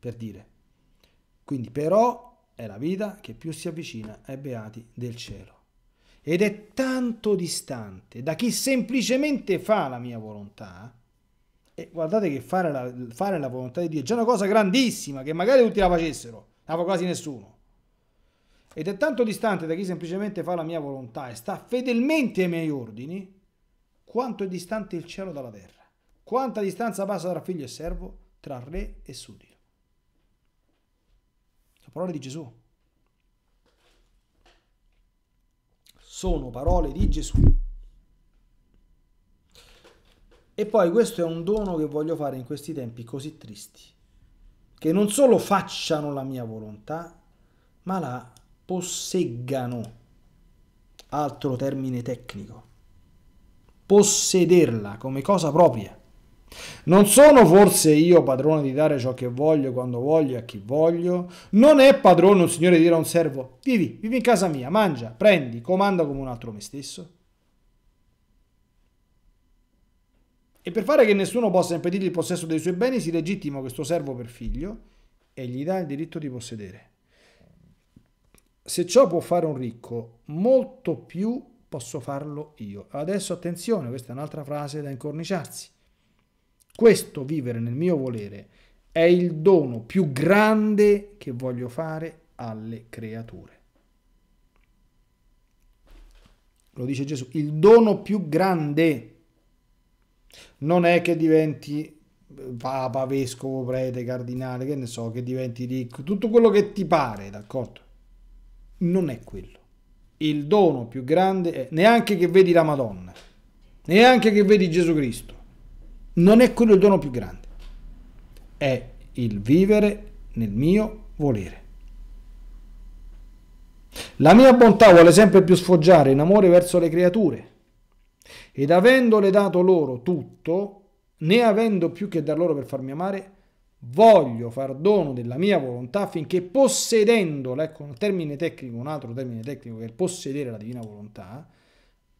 Per dire. Quindi però è la vita che più si avvicina ai beati del cielo. Ed è tanto distante da chi semplicemente fa la mia volontà, e guardate che fare la, fare la volontà di Dio è già una cosa grandissima, che magari tutti la facessero, la fa quasi nessuno. Ed è tanto distante da chi semplicemente fa la mia volontà e sta fedelmente ai miei ordini, quanto è distante il cielo dalla terra. Quanta distanza passa tra figlio e servo, tra re e sudido. Sono parole di Gesù. Sono parole di Gesù. E poi questo è un dono che voglio fare in questi tempi così tristi, che non solo facciano la mia volontà, ma la posseggano. Altro termine tecnico. Possederla come cosa propria. Non sono forse io padrone di dare ciò che voglio, quando voglio, a chi voglio? Non è padrone un signore di dire a un servo, vivi, vivi in casa mia, mangia, prendi, comanda come un altro me stesso? E per fare che nessuno possa impedirgli il possesso dei suoi beni, si legittima questo servo per figlio e gli dà il diritto di possedere. Se ciò può fare un ricco, molto più posso farlo io. Adesso attenzione, questa è un'altra frase da incorniciarsi. Questo vivere nel mio volere è il dono più grande che voglio fare alle creature. Lo dice Gesù, il dono più grande non è che diventi eh, papa, vescovo, prete, cardinale, che ne so, che diventi ricco, tutto quello che ti pare, d'accordo? Non è quello. Il dono più grande è neanche che vedi la Madonna, neanche che vedi Gesù Cristo. Non è quello il dono più grande. È il vivere nel mio volere. La mia bontà vuole sempre più sfoggiare in amore verso le creature ed avendole dato loro tutto, né avendo più che dar loro per farmi amare, voglio far dono della mia volontà affinché possedendola, ecco un termine tecnico, un altro termine tecnico che è possedere la divina volontà,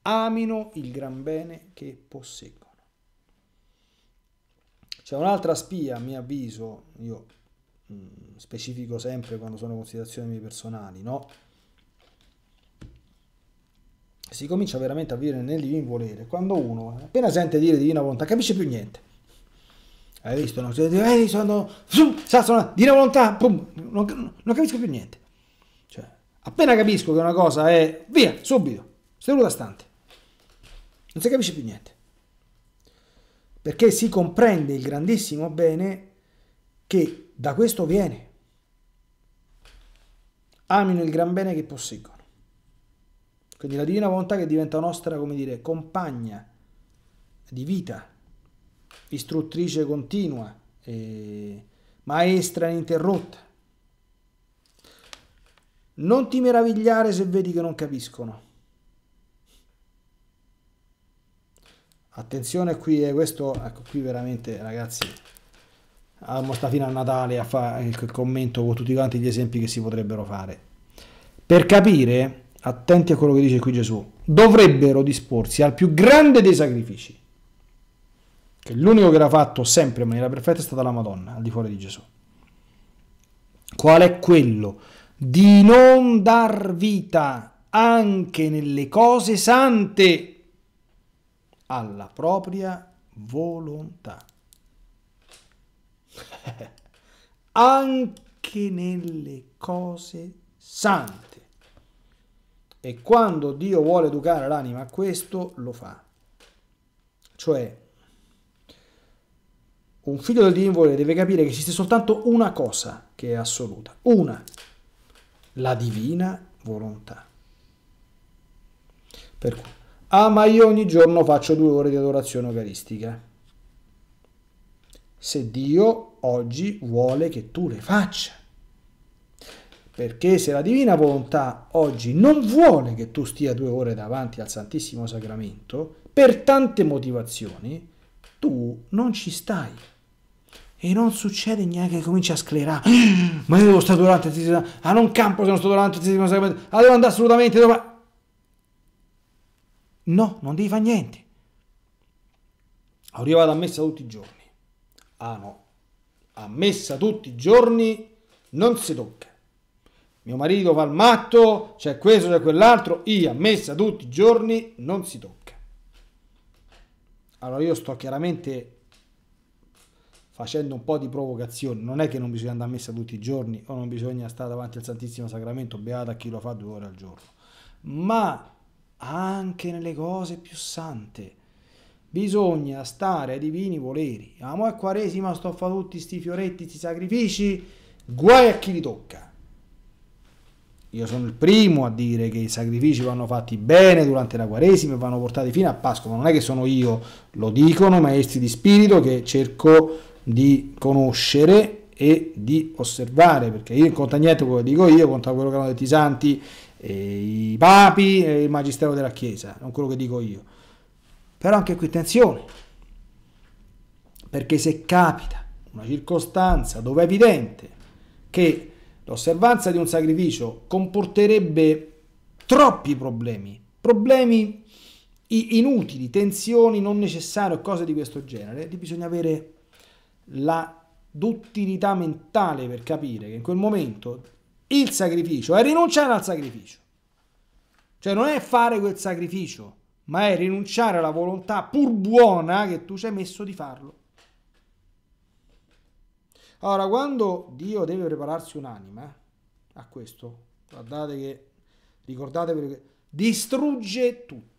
amino il gran bene che posseggono. C'è un'altra spia, a mio avviso, io mh, mm, specifico sempre quando sono considerazioni mie personali, no? si comincia veramente a vivere nel divino volere, quando uno eh, appena sente dire divina volontà capisce più niente. Hai visto? No? Cioè, eh, sono, sono divina volontà, pum, non, non, capisco più niente. Cioè, appena capisco che una cosa è via, subito, seduta stante. Non si capisce più niente. Perché si comprende il grandissimo bene che da questo viene. Amino il gran bene che posseggono. Quindi la divina volontà che diventa nostra, come dire, compagna di vita, istruttrice continua, eh, maestra ininterrotta. Non ti meravigliare se vedi che non capiscono. Attenzione qui, eh, questo, ecco qui veramente ragazzi, abbiamo sta fino a Natale a fare il commento con tutti quanti gli esempi che si potrebbero fare. Per capire attenti a quello che dice qui Gesù, dovrebbero disporsi al più grande dei sacrifici, che l'unico che l'ha fatto sempre in maniera perfetta è stata la Madonna, al di fuori di Gesù. Qual è quello? Di non dar vita anche nelle cose sante alla propria volontà. anche nelle cose sante. E quando Dio vuole educare l'anima a questo, lo fa. Cioè, un figlio del divino volere deve capire che esiste soltanto una cosa che è assoluta, una, la divina volontà. Per cui, ah ma io ogni giorno faccio due ore di adorazione eucaristica. Se Dio oggi vuole che tu le faccia. Perché se la divina volontà oggi non vuole che tu stia due ore davanti al Santissimo Sacramento, per tante motivazioni, tu non ci stai. E non succede neanche che cominci a sclerare. Ah, ma io devo stare durante il Santissimo Sacramento. Ah, non campo se non sto durante il Santissimo Sacramento. Ah, devo andare assolutamente domani. No, non devi fare niente. Ora io vado a messa tutti i giorni. Ah no, a messa tutti i giorni non si tocca mio marito va al matto, c'è questo, c'è quell'altro, io a messa tutti i giorni non si tocca. Allora io sto chiaramente facendo un po' di provocazione, non è che non bisogna andare a messa tutti i giorni o non bisogna stare davanti al Santissimo Sacramento, beata chi lo fa due ore al giorno, ma anche nelle cose più sante. Bisogna stare ai divini voleri. Ma è quaresima sto a fare tutti questi fioretti, questi sacrifici, guai a chi li tocca io sono il primo a dire che i sacrifici vanno fatti bene durante la Quaresima e vanno portati fino a Pasqua, ma non è che sono io, lo dicono maestri di spirito che cerco di conoscere e di osservare, perché io non conto niente quello che dico io, conta quello che hanno detto i santi, i papi e il magistero della Chiesa, non quello che dico io. Però anche qui attenzione, perché se capita una circostanza dove è evidente che L'osservanza di un sacrificio comporterebbe troppi problemi, problemi inutili, tensioni non necessarie o cose di questo genere. Lì bisogna avere la duttilità mentale per capire che in quel momento il sacrificio è rinunciare al sacrificio. Cioè non è fare quel sacrificio, ma è rinunciare alla volontà pur buona che tu ci hai messo di farlo. Allora, quando Dio deve prepararsi un'anima, eh, a questo, guardate che, ricordatevi che distrugge tutto.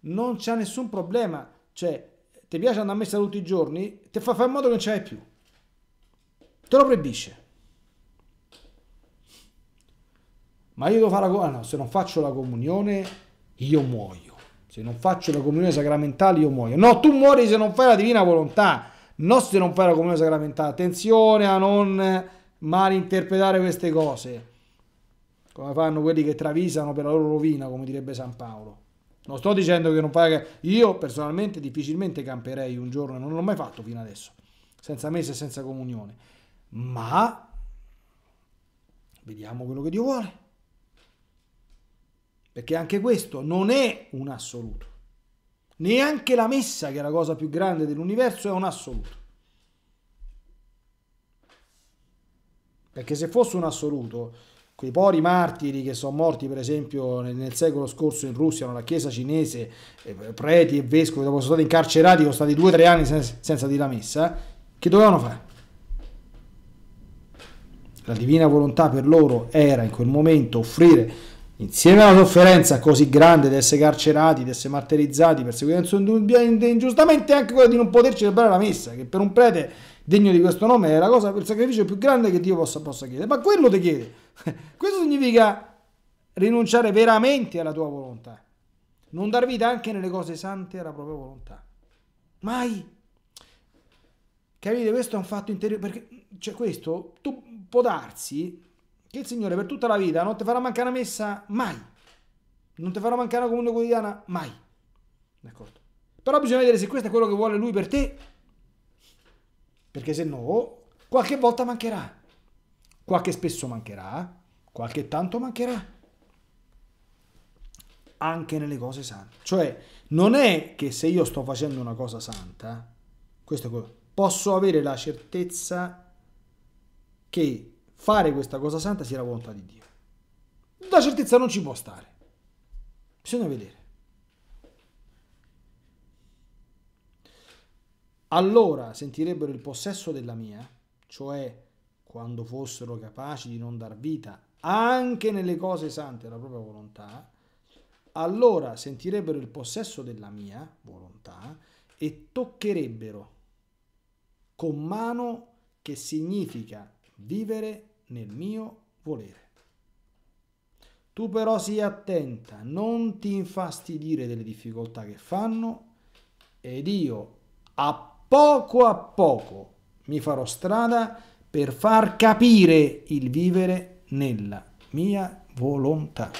Non c'è nessun problema, cioè, ti piace andare a messa tutti i giorni, ti fa fare in modo che non ce l'hai più. Te lo proibisce. Ma io devo fare la comunione, ah, no, se non faccio la comunione io muoio. Se non faccio la comunione sacramentale io muoio. No, tu muori se non fai la divina volontà non se non fai la comunione sacramentale, attenzione a non malinterpretare queste cose, come fanno quelli che travisano per la loro rovina, come direbbe San Paolo. Non sto dicendo che non fai... Io personalmente difficilmente camperei un giorno, non l'ho mai fatto fino adesso, senza messa e senza comunione. Ma vediamo quello che Dio vuole. Perché anche questo non è un assoluto. Neanche la messa, che è la cosa più grande dell'universo, è un assoluto. Perché se fosse un assoluto, quei pori martiri che sono morti per esempio nel, secolo scorso in Russia, nella chiesa cinese, eh, preti e vescovi, dopo sono stati incarcerati, sono stati due o tre anni senza dire la messa, che dovevano fare? La divina volontà per loro era in quel momento offrire Insieme alla sofferenza così grande di essere carcerati, di essere martirizzati, perseguitati ingiustamente, anche quella di non poter celebrare la messa, che per un prete degno di questo nome è la cosa, il sacrificio più grande che Dio possa, possa chiedere. Ma quello ti chiede. Questo significa rinunciare veramente alla tua volontà. Non dar vita anche nelle cose sante alla propria volontà. Mai. Capite? Questo è un fatto interiore. Perché, cioè, questo tu, può darsi che il Signore per tutta la vita non ti farà mancare una messa mai, non ti farà mancare una comunione quotidiana mai. D'accordo? Però bisogna vedere se questo è quello che vuole Lui per te, perché se no qualche volta mancherà, qualche spesso mancherà, qualche tanto mancherà anche nelle cose sante. Cioè, non è che se io sto facendo una cosa santa, questo è quello, posso avere la certezza che fare questa cosa santa sia la volontà di Dio. La certezza non ci può stare. Bisogna vedere. Allora sentirebbero il possesso della mia, cioè quando fossero capaci di non dar vita anche nelle cose sante alla propria volontà, allora sentirebbero il possesso della mia volontà e toccherebbero con mano che significa vivere nel mio volere. Tu però sii attenta, non ti infastidire delle difficoltà che fanno ed io a poco a poco mi farò strada per far capire il vivere nella mia volontà.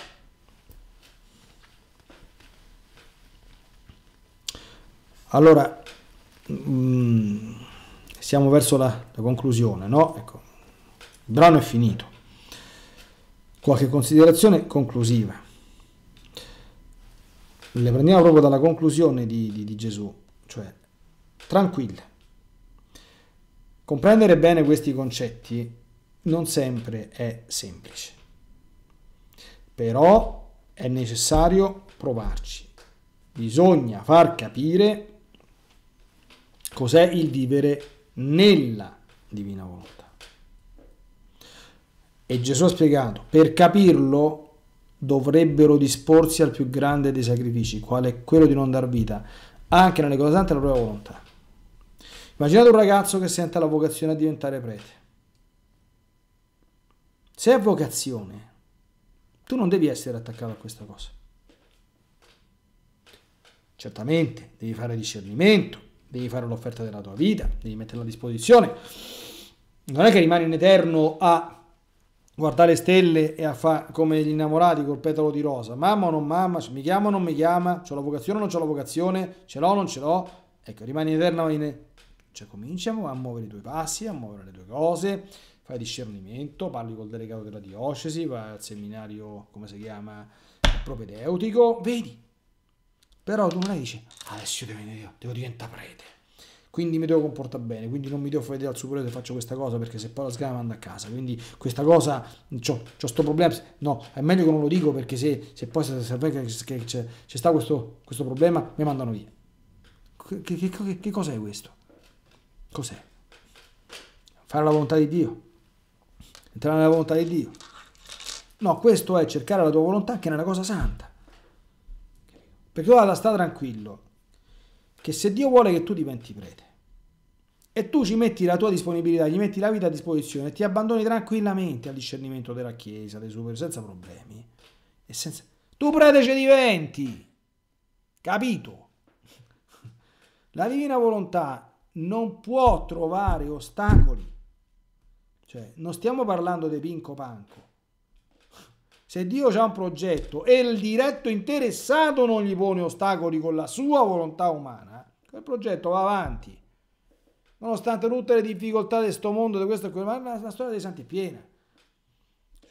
Allora, mm, siamo verso la, la conclusione, no? Ecco, il brano è finito. Qualche considerazione conclusiva. Le prendiamo proprio dalla conclusione di, di, di Gesù, cioè tranquilla. Comprendere bene questi concetti non sempre è semplice, però è necessario provarci. Bisogna far capire cos'è il vivere nella divina volontà. E Gesù ha spiegato, per capirlo dovrebbero disporsi al più grande dei sacrifici, quale è quello di non dar vita, anche nelle cose sante la propria volontà. Immaginate un ragazzo che sente la vocazione a diventare prete. Se è vocazione, tu non devi essere attaccato a questa cosa. Certamente, devi fare discernimento, devi fare l'offerta della tua vita, devi metterla a disposizione. Non è che rimani in eterno a guardare le stelle e a fare come gli innamorati col petalo di rosa. Mamma o non mamma, mi chiama o non mi chiama, c'ho la vocazione o non c'ho la vocazione, ce l'ho o non ce l'ho. Ecco, rimani eterno in... Cioè cominciamo a muovere i tuoi passi, a muovere le tue cose, fai discernimento, parli col delegato della diocesi, vai al seminario, come si chiama, propedeutico, vedi. Però tu non hai dici, adesso io devo diventare prete quindi mi devo comportare bene, quindi non mi devo far vedere al superiore se faccio questa cosa perché se poi la sgama manda a casa, quindi questa cosa, ho questo problema, no, è meglio che non lo dico perché se, se poi se, se, che c'è, c'è sta questo, questo, problema mi mandano via. Che, che, che, che cos'è questo? Cos'è? Fare la volontà di Dio, entrare nella volontà di Dio. No, questo è cercare la tua volontà che è una cosa santa. Perché ora sta tranquillo, che se Dio vuole che tu diventi prete e tu ci metti la tua disponibilità, gli metti la vita a disposizione e ti abbandoni tranquillamente al discernimento della Chiesa, dei superiori, senza problemi, e senza... tu prete ci diventi, capito? La divina volontà non può trovare ostacoli, cioè non stiamo parlando di pinco panco, se Dio ha un progetto e il diretto interessato non gli pone ostacoli con la sua volontà umana, quel progetto va avanti. Nonostante tutte le difficoltà di questo mondo, di questo e quello, ma la, storia dei santi è piena. Cioè,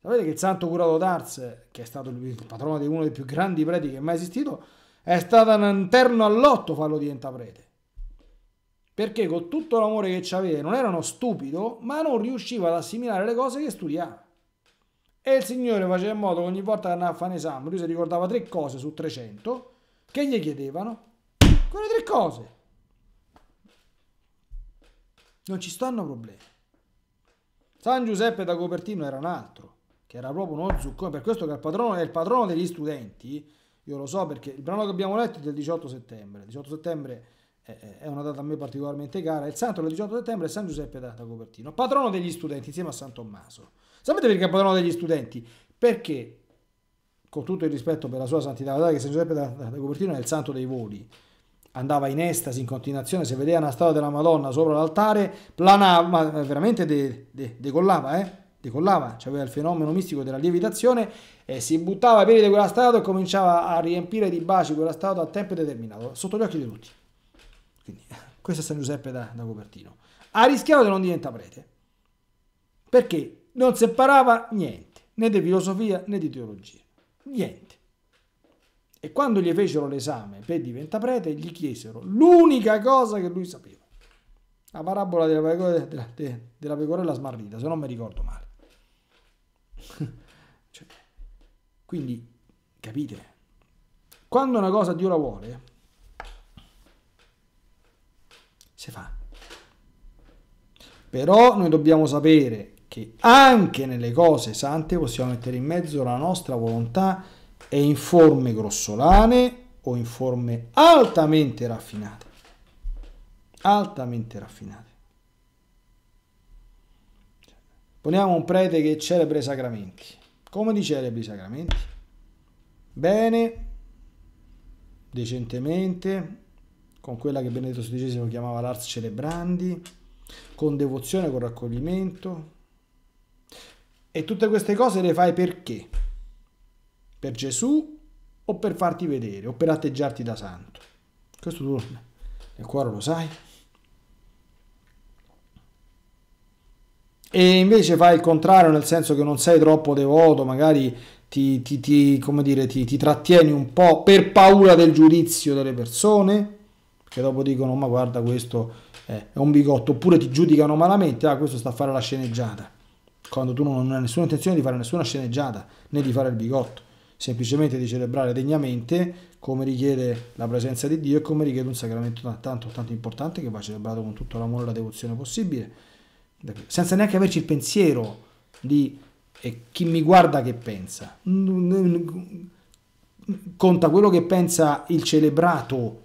sapete che il santo curato d'Ars, che è stato il patrono di uno dei più grandi preti che è mai esistito, è stato un interno all'otto farlo diventare prete. Perché con tutto l'amore che aveva non era uno stupido, ma non riusciva ad assimilare le cose che studiava. E il Signore faceva in modo che ogni volta che andava a fare un esame, lui si ricordava tre cose su 300 che gli chiedevano. Quelle tre cose. Non ci stanno problemi. San Giuseppe da Copertino era un altro, che era proprio uno zuccone, per questo che il padrono, è il padrono degli studenti, io lo so perché il brano che abbiamo letto è del 18 settembre, il 18 settembre è una data a me particolarmente cara, il santo del 18 settembre è San Giuseppe da, da Copertino, patrono degli studenti insieme a San Tommaso. Sapete perché è patrono degli studenti? Perché, con tutto il rispetto per la sua santità, guardate che San Giuseppe da, da Copertino è il santo dei voli, andava in estasi in continuazione, se vedeva una statua della Madonna sopra l'altare, planava, ma eh, veramente de, de, decollava, eh? decollava, c'aveva il fenomeno mistico della lievitazione e si buttava ai piedi di quella statua e cominciava a riempire di baci quella statua a tempo determinato, sotto gli occhi di tutti. Quindi, questo è San Giuseppe da, da Copertino. Ha rischiato di non diventare prete. Perché? non separava niente, né di filosofia né di teologia, niente. E quando gli fecero l'esame per diventare prete, gli chiesero l'unica cosa che lui sapeva. La parabola della pecorella, della, della pecorella smarrita, se non mi ricordo male. cioè, quindi, capite, quando una cosa Dio la vuole, si fa. Però noi dobbiamo sapere che anche nelle cose sante possiamo mettere in mezzo la nostra volontà e in forme grossolane o in forme altamente raffinate. Altamente raffinate. Poniamo un prete che celebra i sacramenti. Come li celebri i sacramenti? Bene, decentemente, con quella che Benedetto XVI chiamava l'ars celebrandi, con devozione, con raccoglimento, e tutte queste cose le fai perché? Per Gesù o per farti vedere o per atteggiarti da santo? Questo tu nel cuore lo sai. E invece fai il contrario, nel senso che non sei troppo devoto, magari ti, ti, ti, dire, ti trattieni un po' per paura del giudizio delle persone, che dopo dicono ma guarda questo è un bigotto, oppure ti giudicano malamente, ah questo sta a fare la sceneggiata quando tu non hai nessuna intenzione di fare nessuna sceneggiata né di fare il bigotto, semplicemente di celebrare degnamente come richiede la presenza di Dio e come richiede un sacramento tanto, tanto importante che va celebrato con tutto l'amore e la devozione possibile, senza neanche averci il pensiero di chi mi guarda che pensa. Conta quello che pensa il celebrato,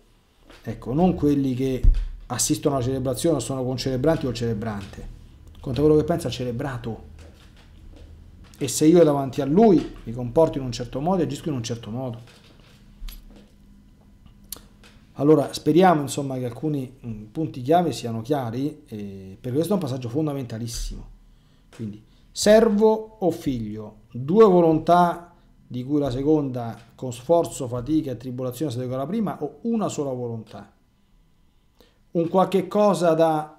ecco, non quelli che assistono alla celebrazione o sono concelebranti o celebrante. Conta quello che pensa il celebrato e se io davanti a lui mi comporto in un certo modo e agisco in un certo modo. Allora speriamo insomma che alcuni mm, punti chiave siano chiari, eh, perché questo è un passaggio fondamentalissimo. Quindi servo o figlio, due volontà di cui la seconda con sforzo, fatica e tribolazione si adegua alla prima o una sola volontà. Un qualche cosa da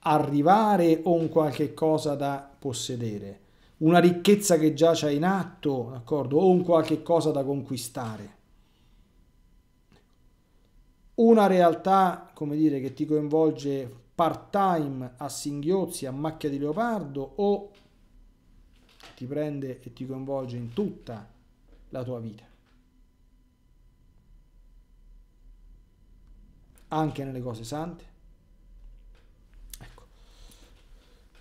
arrivare o un qualche cosa da possedere una ricchezza che già c'è in atto, d'accordo? O un qualche cosa da conquistare. Una realtà, come dire, che ti coinvolge part-time a singhiozzi, a macchia di leopardo o ti prende e ti coinvolge in tutta la tua vita. Anche nelle cose sante. Ecco.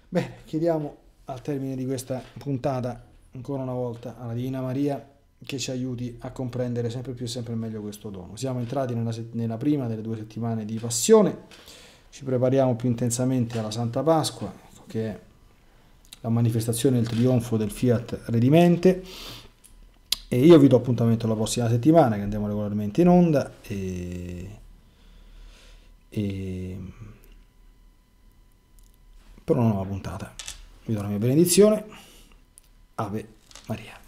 Bene, chiediamo al termine di questa puntata ancora una volta alla Divina Maria che ci aiuti a comprendere sempre più e sempre meglio questo dono. Siamo entrati nella, nella, prima delle due settimane di passione, ci prepariamo più intensamente alla Santa Pasqua, che è la manifestazione del trionfo del Fiat Redimente. E io vi do appuntamento la prossima settimana che andiamo regolarmente in onda. E, e, per una nuova puntata vi do la mia benedizione. Ave Maria.